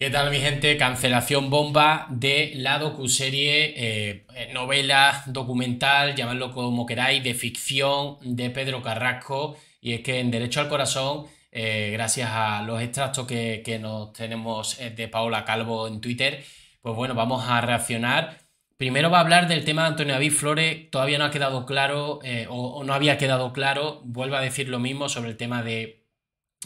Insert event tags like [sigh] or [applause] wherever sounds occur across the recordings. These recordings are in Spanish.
¿Qué tal mi gente? Cancelación bomba de la docuserie, eh, novela, documental, llamadlo como queráis, de ficción de Pedro Carrasco. Y es que en Derecho al Corazón, eh, gracias a los extractos que, nos tenemos eh, de Paola Calvo en Twitter, pues bueno, vamos a reaccionar. Primero va a hablar del tema de Antonio David Flores, todavía no ha quedado claro, eh, o, o no había quedado claro, vuelvo a decir lo mismo sobre el tema de,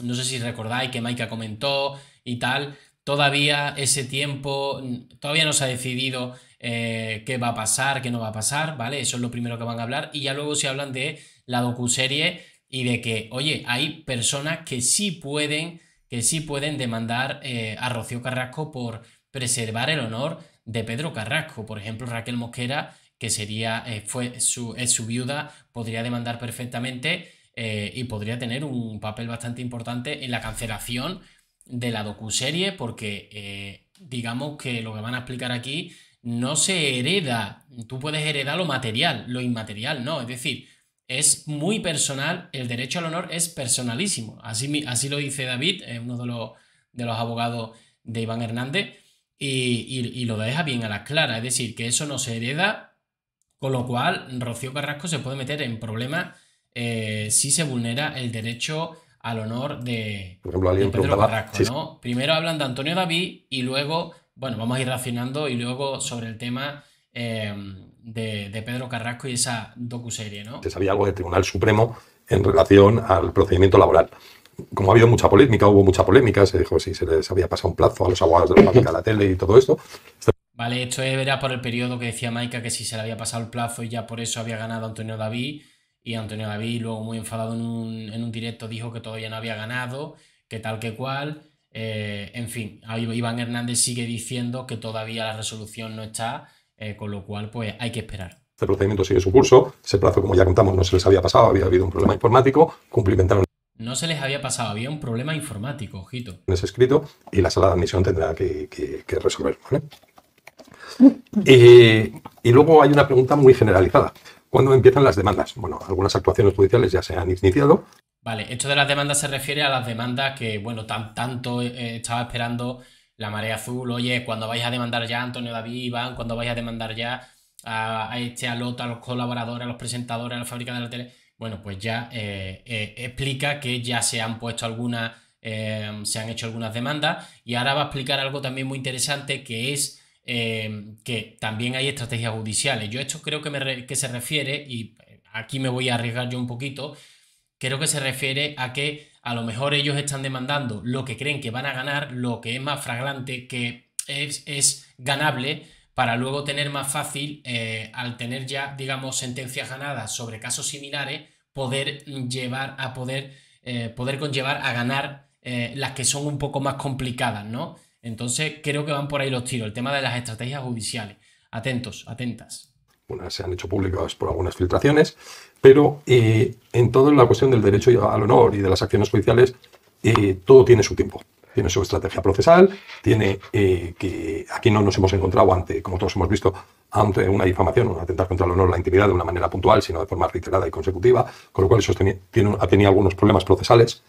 no sé si recordáis que Maika comentó y tal, Todavía ese tiempo, todavía no se ha decidido eh, qué va a pasar, qué no va a pasar, ¿vale? Eso es lo primero que van a hablar. Y ya luego se hablan de la docuserie y de que, oye, hay personas que sí pueden, que sí pueden demandar eh, a Rocío Carrasco por preservar el honor de Pedro Carrasco. Por ejemplo, Raquel Mosquera, que sería, eh, fue su, es su viuda, podría demandar perfectamente y podría tener un papel bastante importante en la cancelación de la docuserie porque eh, digamos que lo que van a explicar aquí no se hereda, tú puedes heredar lo material, lo inmaterial, no, es decir, es muy personal, el derecho al honor es personalísimo, así, así lo dice David, eh, uno de los, de los abogados de Iván Hernández, y, lo deja bien a las claras, es decir, que eso no se hereda, con lo cual Rocío Carrasco se puede meter en problemas eh, si se vulnera el derecho al honor de, Primero hablan de Antonio David y luego, bueno, vamos a ir racionando y luego sobre el tema em, de, Pedro Carrasco y esa docuserie. ¿no? Se sabía algo del Tribunal Supremo en relación al procedimiento laboral. Como ha habido mucha polémica, hubo mucha polémica, se dijo si se les había pasado un plazo a los abogados de la de la tele y todo esto. Vale, esto era por el periodo que decía Maica que si se le había pasado el plazo y ya por eso había ganado Antonio David y Antonio David luego muy enfadado en un, directo dijo que todavía no había ganado, que tal que cual. Eh, en fin, Iván Hernández sigue diciendo que todavía la resolución no está, eh, con lo cual pues hay que esperar. Este procedimiento sigue su curso, ese plazo como ya contamos no se les había pasado, había habido un problema informático, cumplimentaron. No se les había pasado, había un problema informático, ojito. En ese escrito y la sala de admisión tendrá que, que, y, eh, y luego hay una pregunta muy generalizada. ¿Cuándo empiezan las demandas. Bueno, algunas actuaciones judiciales ya se han iniciado. Vale, esto de las demandas se refiere a las demandas que, bueno, tan, tanto eh, estaba esperando la marea azul, oye, cuando vais a demandar ya a Antonio David, Iván, cuando vais a demandar ya a, este, a a los colaboradores, a los presentadores, a la fábrica de la tele, bueno, pues ya eh, eh, explica que ya se han puesto algunas, se han hecho algunas demandas y ahora va a explicar algo también muy interesante que es Em, que también hay estrategias judiciales. Yo esto creo que, se refiere, y eh, aquí me voy a arriesgar yo un poquito, creo que se refiere a que a lo mejor ellos están demandando lo que creen que van a ganar, lo que es más fragrante, que es, ganable, para luego tener más fácil, eh, al tener ya, digamos, sentencias ganadas sobre casos similares, poder llevar a poder, eh, conllevar a ganar las que son un poco más complicadas, ¿no? Entonces creo que van por ahí los tiros, el tema de las estrategias judiciales. Atentos, atentas. Bueno, se han hecho públicas por algunas filtraciones, pero eh, en toda la cuestión del derecho al honor y de las acciones judiciales, eh, todo tiene su tiempo tiene su estrategia procesal, tiene eh, que aquí no nos hemos encontrado ante, como todos hemos visto, ante una difamación, un atentado contra el honor, la intimidad de una manera puntual, sino de forma reiterada y consecutiva, con lo cual eso tiene, tenía algunos problemas procesales,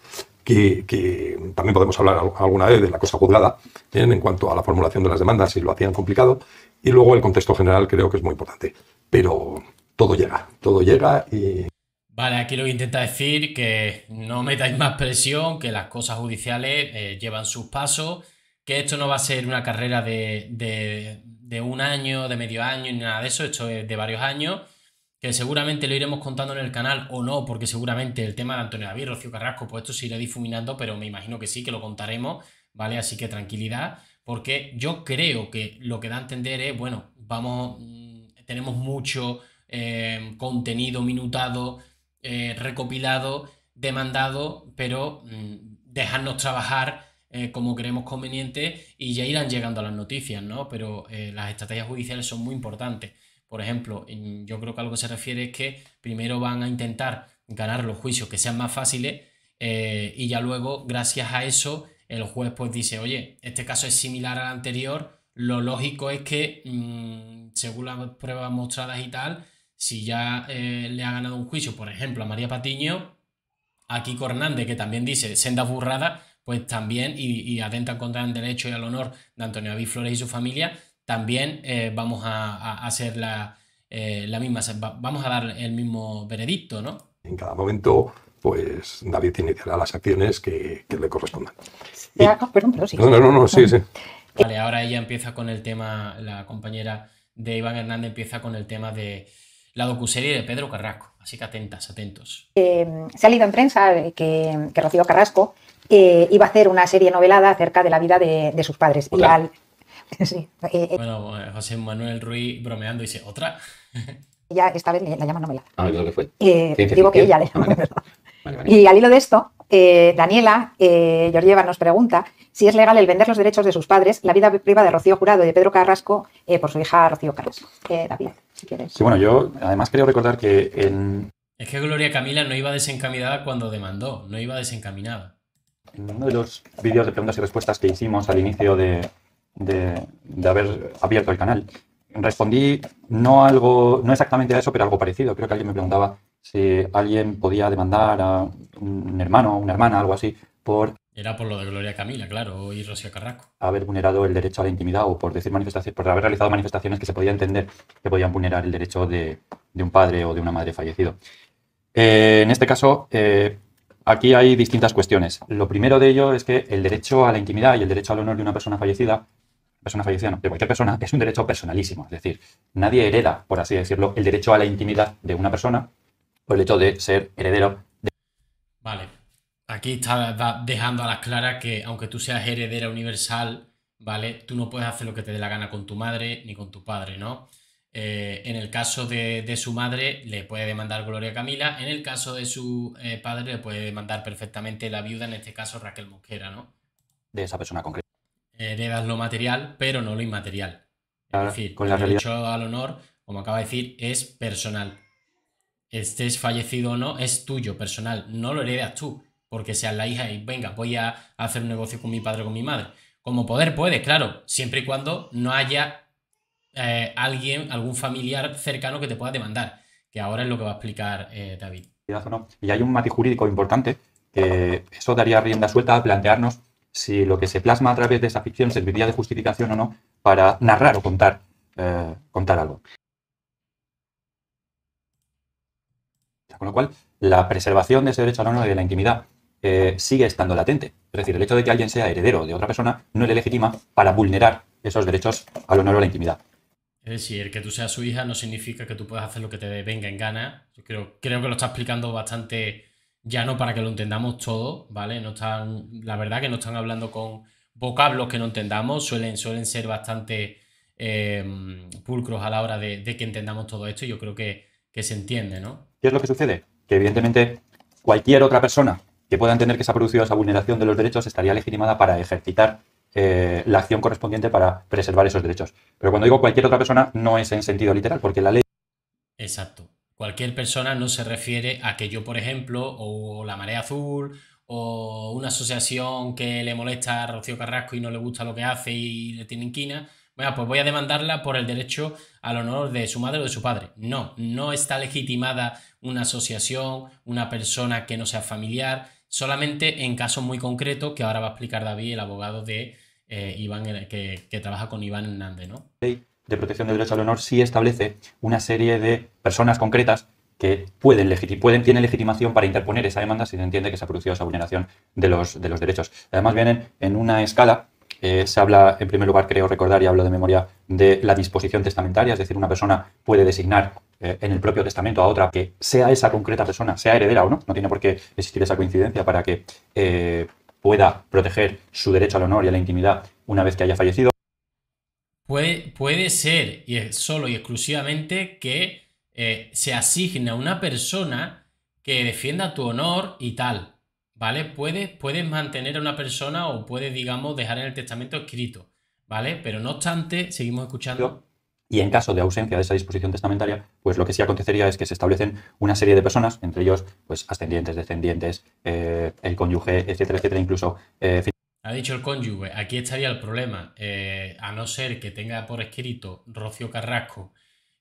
que, también podemos hablar alguna vez de la cosa juzgada ¿eh? en cuanto a la formulación de las demandas si lo hacían complicado. Y luego el contexto general creo que es muy importante. Pero todo llega, todo llega y... Vale, aquí lo que intenta decir que no metáis más presión, que las cosas judiciales eh, llevan sus pasos, que esto no va a ser una carrera de, de, de un año, de medio año, ni nada de eso, esto es de varios años seguramente lo iremos contando en el canal o no, porque seguramente el tema de Antonio David, Rocío Carrasco, pues esto se irá difuminando, pero me imagino que sí, que lo contaremos, ¿vale? Así que tranquilidad, porque yo creo que lo que da a entender es, bueno, vamos, mm, tenemos mucho eh, contenido minutado, eh, recopilado, demandado, pero mm, dejarnos trabajar eh, como queremos conveniente y ya irán llegando las noticias, ¿no? Pero las estrategias judiciales son muy importantes. Por ejemplo, yo creo que a lo que se refiere es que primero van a intentar ganar los juicios que sean más fáciles eh, y ya luego, gracias a eso, el juez pues dice, oye, este caso es similar al anterior, lo lógico es que, mm, según las pruebas mostradas y tal, si ya eh, le ha ganado un juicio, por ejemplo, a María Patiño, a Kiko Hernández, que también dice «senda burrada», pues también, y, y contra el derecho y al honor de Antonio Aví Flores y su familia, también eh, vamos a, hacer la, eh, la, misma, vamos a dar el mismo veredicto, ¿no? En cada momento, pues David tiene que las acciones que, que le correspondan. Perdón, pero sí. No, no, no, sí, sí. Vale, ahora ella empieza con el tema, la compañera de Iván Hernández empieza con el tema de la docuserie de Pedro Carrasco. Así que atentas, atentos. Eh, se ha leído en prensa que, que Rocío Carrasco eh, iba a hacer una serie novelada acerca de la vida de, sus padres. Y al, [laughs] Eh, eh, bueno, eh, José Manuel Ruiz bromeando dice, ¿otra? [laughs] ya esta vez la llama no ah, que fue. digo que ella le llama, [laughs] Y al hilo de esto, Daniela eh, Georgieva nos pregunta si es legal el vender los derechos de sus padres, la vida privada de Rocío Jurado y de Pedro Carrasco por su hija Rocío Carrasco. David, si quieres. Sí, bueno, yo además quería recordar que en... Es que Gloria Camila no iba desencaminada cuando demandó, no iba desencaminada. En uno de los vídeos de preguntas y respuestas que hicimos al inicio de, de, haber abierto el canal. Respondí no algo, no exactamente a eso, pero algo parecido. Creo que alguien me preguntaba si alguien podía demandar a un hermano, una hermana, algo así, por... Era por lo de Gloria Camila, claro, y Rocío Carrasco. Haber vulnerado el derecho a la intimidad o por decir manifestaciones, por haber realizado manifestaciones que se podía entender que podían vulnerar el derecho de, un padre o de una madre fallecido. Eh, en este caso, eh, aquí hay distintas cuestiones. Lo primero de ello es que el derecho a la intimidad y el derecho al honor de una persona fallecida persona fallecida, no, de cualquier persona, es un derecho personalísimo. Es decir, nadie hereda, por así decirlo, el derecho a la intimidad de una persona por el hecho de ser heredero de. Vale. Aquí está dejando a las claras que, aunque tú seas heredera universal, ¿vale? Tú no puedes hacer lo que te dé la gana con tu madre ni con tu padre, ¿no? Eh, en el caso de, su madre, le puede demandar Gloria Camila. En el caso de su eh, padre, le puede demandar perfectamente la viuda, en este caso Raquel Mosquera, ¿no? De esa persona concreta. Eh, heredas lo material, pero no lo inmaterial. es decir, con el derecho al honor, como acaba de decir, es personal. Estés fallecido o no, es tuyo, personal. No lo heredas tú, porque seas la hija y venga, voy a hacer un negocio con mi padre o con mi madre. Como poder puedes, claro, siempre y cuando no haya eh, alguien, algún familiar cercano que te pueda demandar, que ahora es lo que va a explicar eh, David. Y hay un matiz jurídico importante que eso daría rienda suelta a plantearnos si lo que se plasma a través de esa ficción serviría de justificación o no para narrar o contar, eh, contar algo. Con lo cual, la preservación de ese derecho honor y de la intimidad eh, sigue estando latente. Es decir, el hecho de que alguien sea heredero de otra persona no le legitima para vulnerar esos derechos al honor o a la intimidad. Es decir, el que tú seas su hija no significa que tú puedas hacer lo que te venga en gana. creo, creo que lo está explicando bastante ya no para que lo entendamos todo, ¿vale? No están, la verdad que no están hablando con vocablos que no entendamos, suelen, suelen ser bastante em, pulcros a la hora de, que entendamos todo esto y yo creo que, que se entiende, ¿no? ¿Qué es lo que sucede? Que evidentemente cualquier otra persona que pueda entender que se ha producido esa vulneración de los derechos estaría legitimada para ejercitar eh, la acción correspondiente para preservar esos derechos. Pero cuando digo cualquier otra persona, no es en sentido literal, porque la ley... Exacto. Cualquier persona no se refiere a que yo, por ejemplo, o la marea azul, o una asociación que le molesta a Rocío Carrasco y no le gusta lo que hace y le tiene inquina, bueno, pues voy a demandarla por el derecho al honor de su madre o de su padre. No, no está legitimada una asociación, una persona que no sea familiar, solamente en casos muy concretos que ahora va a explicar David, el abogado de eh, Iván, que, trabaja con Iván Hernández, ¿no? de Protección del Derecho al Honor sí establece una serie de personas concretas que pueden, pueden tienen legitimación para interponer esa demanda si se entiende que se ha producido esa vulneración de los, de los derechos. Además vienen en una escala, eh, se habla en primer lugar, creo recordar y hablo de memoria, de la disposición testamentaria, es decir, una persona puede designar eh, en el propio testamento a otra que sea esa concreta persona, sea heredera o no, no tiene por qué existir esa coincidencia para que eh, pueda proteger su derecho al honor y a la intimidad una vez que haya fallecido. Puede, ser y es solo y exclusivamente que eh, se asigna una persona que defienda tu honor y tal, ¿vale? Puedes, puedes mantener a una persona o puedes, digamos, dejar en el testamento escrito, ¿vale? Pero no obstante, seguimos escuchando. Y en caso de ausencia de esa disposición testamentaria, pues lo que sí acontecería es que se establecen una serie de personas, entre ellos, pues ascendientes, descendientes, eh, el cónyuge, etcétera, etcétera, incluso... Eh, ha dicho el cónyuge, aquí estaría el problema, eh, a no ser que tenga por escrito Rocío Carrasco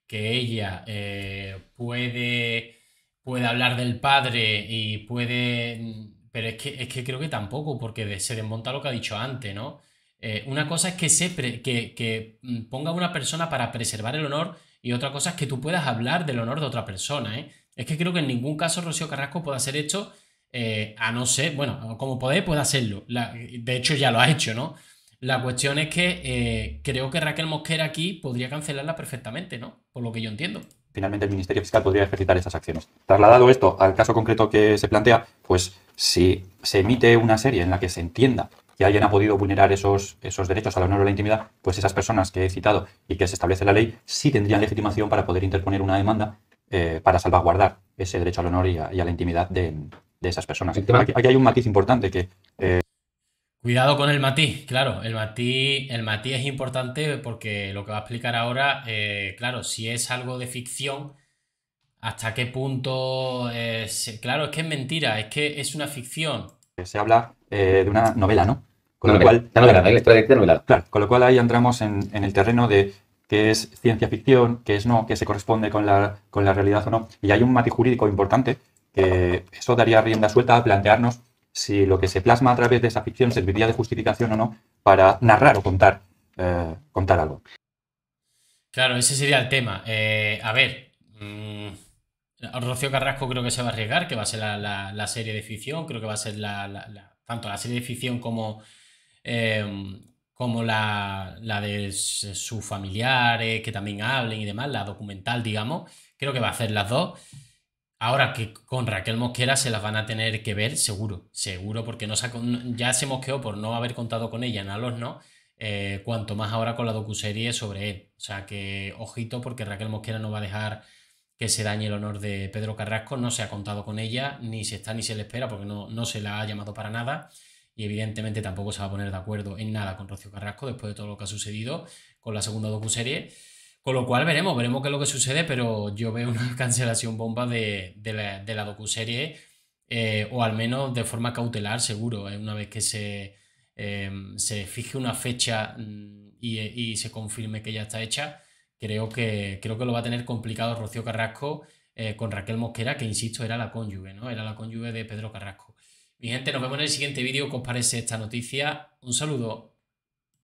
que ella eh, puede, puede hablar del padre y puede... Pero es que, es que creo que tampoco, porque se desmonta lo que ha dicho antes, ¿no? Eh, una cosa es que, se que, mm, ponga una persona para preservar el honor y otra cosa es que tú puedas hablar del honor de otra persona, ¿eh? Es que creo que en ningún caso Rocío Carrasco pueda hacer esto eh, a no ser, bueno, como podéis, puede hacerlo. de hecho, ya lo ha hecho, ¿no? La cuestión es que eh, creo que Raquel Mosquera aquí podría cancelarla perfectamente, ¿no? Por lo que yo entiendo. Finalmente, el Ministerio Fiscal podría ejercitar esas acciones. Trasladado esto al caso concreto que se plantea, pues si se emite una serie en la que se entienda que alguien ha podido vulnerar esos, esos derechos al honor o la intimidad, pues esas personas que he citado y que se establece la ley sí tendrían legitimación para poder interponer una demanda eh, para salvaguardar ese derecho al honor y a la intimidad de, de esas personas. Aquí, hay un matiz importante que... Eh, Cuidado con el matiz, claro, el matiz, el matiz es importante porque lo que va a explicar ahora, eh, claro, si es algo de ficción, hasta qué punto... Eh, claro, es que es mentira, es que es una ficción. Se habla de una novela, ¿no? Con lo cual, claro, con lo cual ahí entramos en, el terreno de qué es ciencia ficción, qué es no, qué se corresponde con la, con la realidad o no. Y hay un matiz jurídico importante eso daría rienda suelta a plantearnos si lo que se plasma a través de esa ficción serviría de justificación o no para narrar o contar, eh, contar algo. Claro, ese sería el tema. Eh, a ver, mm, Rocío Carrasco creo que se va a arriesgar, que va a ser la, serie de ficción, creo que va a ser tanto la serie de ficción como, em, como la, de sus familiares, que también hablen y demás, la documental, digamos, creo que va a hacer las dos. Ahora que con Raquel Mosquera se las van a tener que ver, seguro, seguro, porque no ya se mosqueó por no haber contado con ella en Alos, ¿no? Eh, cuanto más ahora con la docuserie sobre él. O sea que, ojito, porque Raquel Mosquera no va a dejar que se dañe el honor de Pedro Carrasco, no se ha contado con ella, ni se está ni se le espera, porque no, no se la ha llamado para nada, y evidentemente tampoco se va a poner de acuerdo en nada con Rocío Carrasco después de todo lo que ha sucedido con la segunda docuserie. Con lo cual veremos, veremos qué es lo que sucede, pero yo veo una [laughs] cancelación bomba de, la, docuserie, eh, o al menos de forma cautelar, seguro, eh, una vez que se, em, se fije una fecha mm, y, se confirme que ya está hecha. Creo que, creo que lo va a tener complicado Rocío Carrasco eh, con Raquel Mosquera, que insisto, era la cónyuge, ¿no? Era la cónyuge de Pedro Carrasco. Mi gente, nos vemos en el siguiente vídeo. que os parece esta noticia? Un saludo.